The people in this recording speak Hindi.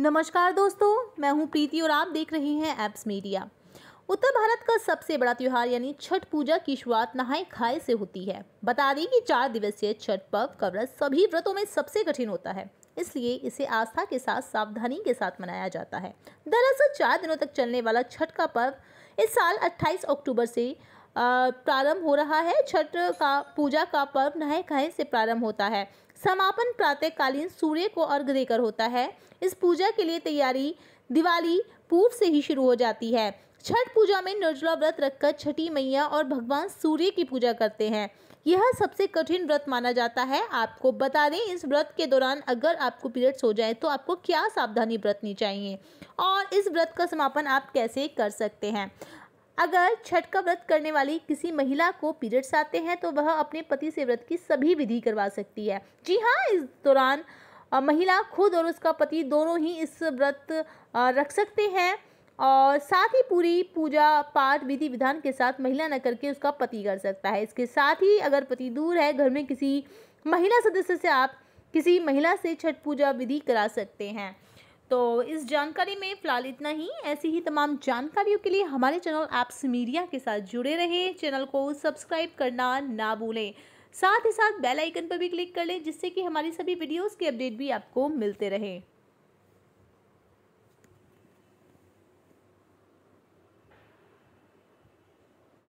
नमस्कार दोस्तों मैं हूं प्रीति और आप देख रहे हैं एप्स मीडिया उत्तर भारत का सबसे बड़ा त्यौहार यानी छठ पूजा की शुरुआत नहाए खाए से होती है बता दें कि चार दिवसीय छठ पर्व का व्रत सभी व्रतों में सबसे कठिन होता है इसलिए इसे आस्था के साथ सावधानी के साथ मनाया जाता है दरअसल चार दिनों तक चलने वाला छठ का पर्व इस साल 28 अक्टूबर से प्रारंभ हो रहा है छठ का पूजा का पर्व नहाय खाए से प्रारंभ होता है समापन प्रातःकालीन सूर्य को अर्घ देकर होता है इस पूजा के लिए तैयारी दिवाली पूर्व से ही शुरू हो जाती है छठ पूजा में निर्जला व्रत रखकर छठी मैया और भगवान सूर्य की पूजा करते हैं यह सबसे कठिन व्रत माना जाता है आपको बता दें इस व्रत के दौरान अगर आपको पीरियड्स हो जाए तो आपको क्या सावधानी बरतनी चाहिए और इस व्रत का समापन आप कैसे कर सकते हैं अगर छठ का व्रत करने वाली किसी महिला को पीरियड्स आते हैं तो वह अपने पति से व्रत की सभी विधि करवा सकती है जी हाँ इस दौरान महिला खुद और उसका पति दोनों ही इस व्रत रख सकते हैं और साथ ही पूरी पूजा पाठ विधि विधान के साथ महिला न करके उसका पति कर सकता है इसके साथ ही अगर पति दूर है घर में किसी महिला सदस्य से आप किसी महिला से छठ पूजा विधि करा सकते हैं तो इस जानकारी में फ़िलहाल इतना ही ऐसी ही तमाम जानकारियों के लिए हमारे चैनल ऐप्स मीडिया के साथ जुड़े रहे चैनल को सब्सक्राइब करना ना भूलें साथ ही साथ बेल आइकन पर भी क्लिक कर लें जिससे कि हमारी सभी वीडियोस के अपडेट भी आपको मिलते रहें